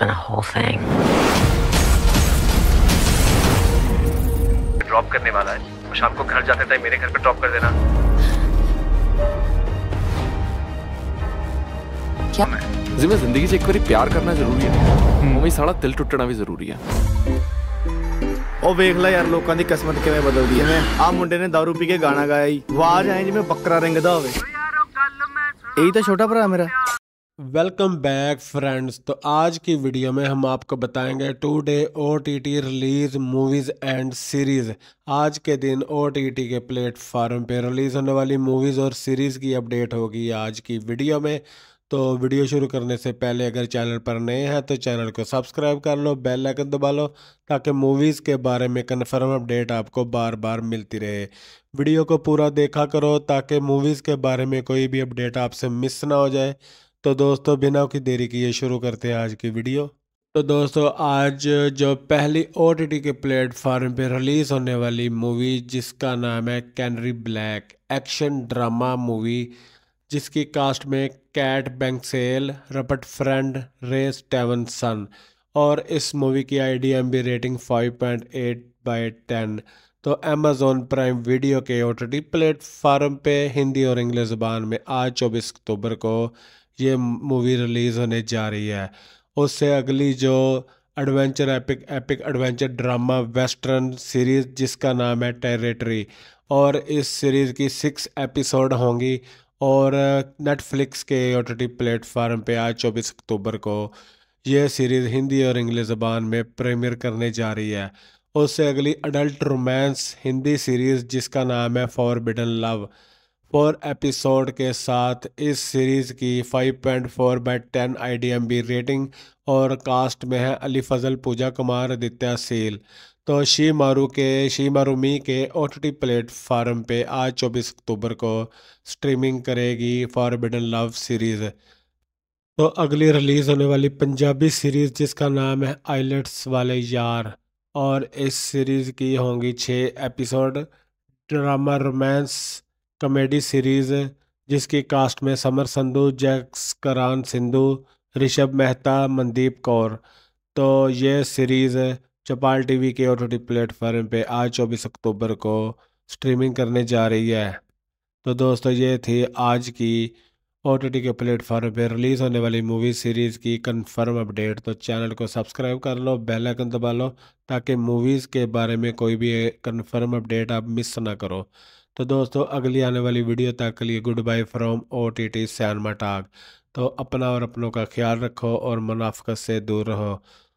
been a whole thing. Drop करने वाला है शाम को घर जाते टाइम मेरे घर पे ड्रॉप कर देना क्या जिम्मे जिंदगी से एक बारी प्यार करना जरूरी है मम्मी साड़ा दिल टुटना भी जरूरी है ओ वेख ला यार लोगों की ਕਿਸਮਤ ਕਿਵੇਂ ਬਦਲਦੀ है आ मुंडे ने दारू पी के गाना गाया आवाज आए जिम्मे बकरा ਬੱਕਰਾ ਰਿੰਗਦਾ ਹੋਵੇ ਇਹੀ ਤਾਂ ਛੋਟਾ ਭਰਾ वेलकम बैक फ्रेंड्स तो आज की वीडियो में हम आपको बताएंगे today O T T release movies and series आज के दिन ओ टी टी के प्लेटफॉर्म पे रिलीज़ होने वाली मूवीज़ और सीरीज़ की अपडेट होगी आज की वीडियो में तो वीडियो शुरू करने से पहले अगर चैनल पर नए हैं तो चैनल को सब्सक्राइब कर लो बेल आइकन दबा लो ताकि मूवीज़ के बारे में कन्फर्म अपडेट आपको बार बार मिलती रहे वीडियो को पूरा देखा करो ताकि मूवीज़ के बारे में कोई भी अपडेट आपसे मिस ना हो जाए तो दोस्तों बिना की देरी किए शुरू करते हैं आज की वीडियो तो दोस्तों आज जो पहली ओ के प्लेटफॉर्म पर रिलीज़ होने वाली मूवी जिसका नाम है Canary Black action drama movie जिसकी कास्ट में Kate Beckinsale Rupert Friend Ray Stevenson और इस मूवी की I D M B rating 5.8 point eight by ten तो अमेज़ोन प्राइम वीडियो के ओ टी प्लेटफॉर्म पे हिंदी और इंग्लिश ज़बान में आज 24 अक्टूबर को ये मूवी रिलीज़ होने जा रही है उससे अगली जो adventure epic epic adventure drama western series जिसका नाम है टेरेटरी और इस सीरीज़ की सिक्स एपिसोड होंगी और नेटफ्लिक्स के ओ टी प्लेटफार्म पे आज चौबीस अक्टूबर को यह सीरीज़ हिंदी और इंग्लिश ज़बान में प्रीमियर करने जा रही है उससे अगली अडल्ट रोमांस हिंदी सीरीज़ जिसका नाम है फॉरबिडन लव फोर एपिसोड के साथ इस सीरीज़ की 5.4 point four by ten I D M B rating और कास्ट में है अली फजल पूजा कुमार आदित्य सील तो शी मारू के शी मारू मी के ओ टी टी प्लेटफार्म पे आज चौबीस अक्टूबर को स्ट्रीमिंग करेगी फॉर बिडन लव सीरीज़ तो अगली रिलीज़ होने वाली पंजाबी सीरीज़ जिसका नाम है आइलेट्स वाले यार और इस सीरीज़ की होंगी छः episode drama romance comedy series जिसकी कास्ट में समर संधू जैक्स करान सिंधु ऋषभ मेहता मनदीप कौर तो ये सीरीज़ चपाल टीवी के ओ टी प्लेटफॉर्म पे आज चौबीस अक्टूबर को स्ट्रीमिंग करने जा रही है तो दोस्तों ये थी आज की ओ के प्लेटफॉर्म पर रिलीज़ होने वाली मूवी सीरीज़ की कंफर्म अपडेट तो चैनल को सब्सक्राइब कर लो बेल आइकन दबा लो ताकि मूवीज़ के बारे में कोई भी कंफर्म अपडेट आप मिस ना करो तो दोस्तों अगली आने वाली वीडियो तक के लिए good bye from O T T टाग तो अपना और अपनों का ख्याल रखो और मुनाफ्त से दूर रहो